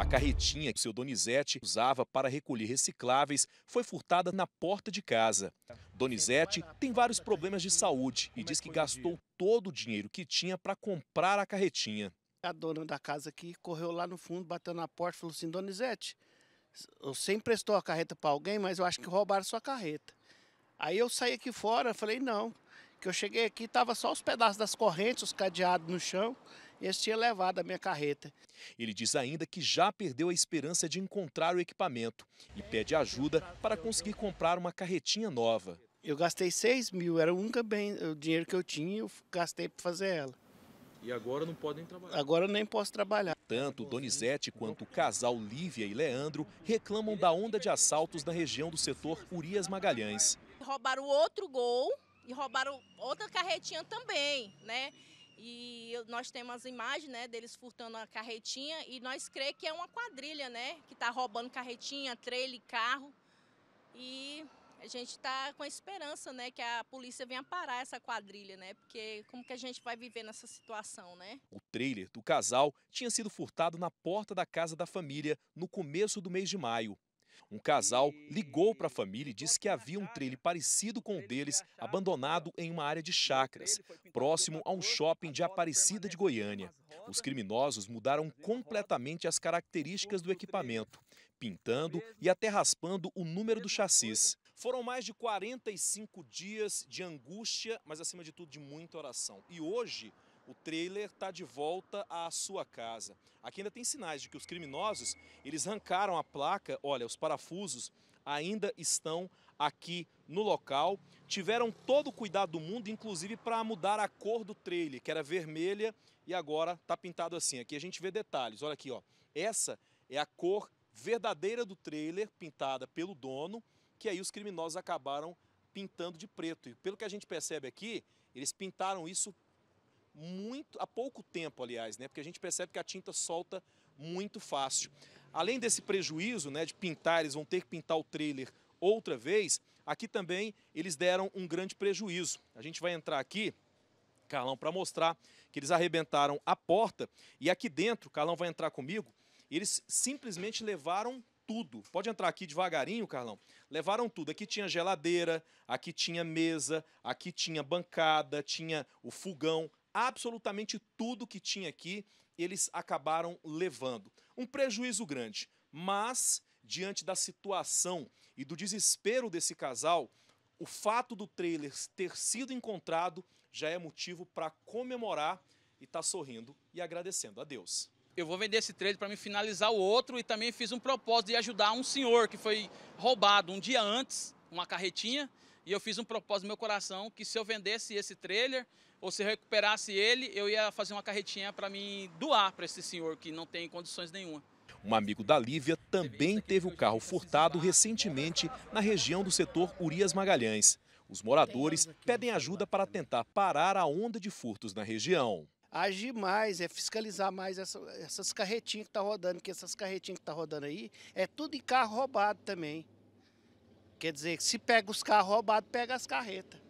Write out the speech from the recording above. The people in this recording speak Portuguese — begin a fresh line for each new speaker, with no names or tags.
A carretinha que seu Donizete usava para recolher recicláveis foi furtada na porta de casa. Donizete tem vários problemas de saúde e diz que gastou todo o dinheiro que tinha para comprar a carretinha.
A dona da casa aqui correu lá no fundo, bateu na porta e falou assim: Donizete, você emprestou a carreta para alguém, mas eu acho que roubaram sua carreta. Aí eu saí aqui fora, falei: não, que eu cheguei aqui, tava só os pedaços das correntes, os cadeados no chão eles tinha levado a minha carreta. Ele
diz ainda que já perdeu a esperança de encontrar o equipamento e pede ajuda para conseguir
comprar uma carretinha nova. Eu gastei 6 mil, era o único bem, o dinheiro que eu tinha, eu gastei para fazer ela. E agora não podem trabalhar. Agora eu nem posso trabalhar. Tanto
Donizete quanto o casal Lívia e Leandro reclamam da onda de assaltos na região do setor Urias Magalhães.
Roubaram outro gol e roubaram outra carretinha também, né? E nós temos as imagens né, deles furtando a carretinha e nós crê que é uma quadrilha, né? Que está roubando carretinha, trailer, carro. E a gente está com a esperança, né, que a polícia venha parar essa quadrilha, né? Porque como que a gente vai viver nessa situação, né?
O trailer do casal tinha sido furtado na porta da casa da família no começo do mês de maio. Um casal ligou para a família e disse que havia um trilho parecido com o deles, abandonado em uma área de chacras, próximo a um shopping de Aparecida de Goiânia. Os criminosos mudaram completamente as características do equipamento, pintando e até raspando o número do chassis. Foram mais de 45 dias de angústia, mas acima de tudo de muita oração. E hoje o trailer está de volta à sua casa. Aqui ainda tem sinais de que os criminosos, eles arrancaram a placa, olha, os parafusos ainda estão aqui no local. Tiveram todo o cuidado do mundo, inclusive para mudar a cor do trailer, que era vermelha e agora está pintado assim. Aqui a gente vê detalhes, olha aqui, ó. essa é a cor verdadeira do trailer, pintada pelo dono, que aí os criminosos acabaram pintando de preto. E pelo que a gente percebe aqui, eles pintaram isso muito há pouco tempo, aliás, né? Porque a gente percebe que a tinta solta muito fácil. Além desse prejuízo, né, de pintar, eles vão ter que pintar o trailer outra vez. Aqui também eles deram um grande prejuízo. A gente vai entrar aqui, Carlão, para mostrar que eles arrebentaram a porta e aqui dentro, Carlão vai entrar comigo, eles simplesmente levaram tudo. Pode entrar aqui devagarinho, Carlão. Levaram tudo. Aqui tinha geladeira, aqui tinha mesa, aqui tinha bancada, tinha o fogão, absolutamente tudo que tinha aqui eles acabaram levando. Um prejuízo grande, mas diante da situação e do desespero desse casal, o fato do trailer ter sido encontrado já é motivo para comemorar e estar tá sorrindo e agradecendo a Deus. Eu vou vender esse trailer para me finalizar o outro e também fiz um propósito de ajudar um senhor que foi roubado um dia antes, uma carretinha, e eu fiz um propósito no meu coração que se eu vendesse esse trailer, ou se eu recuperasse ele, eu ia fazer uma carretinha para mim doar para esse senhor que não tem condições nenhuma. Um amigo da Lívia também teve o carro furtado recentemente na região do setor Urias Magalhães. Os moradores pedem ajuda para tentar parar a onda de furtos na região
agir mais, é fiscalizar mais essa, essas carretinhas que estão tá rodando, porque essas carretinhas que estão tá rodando aí é tudo em carro roubado também. Quer dizer que se pega os carros roubados, pega as carretas.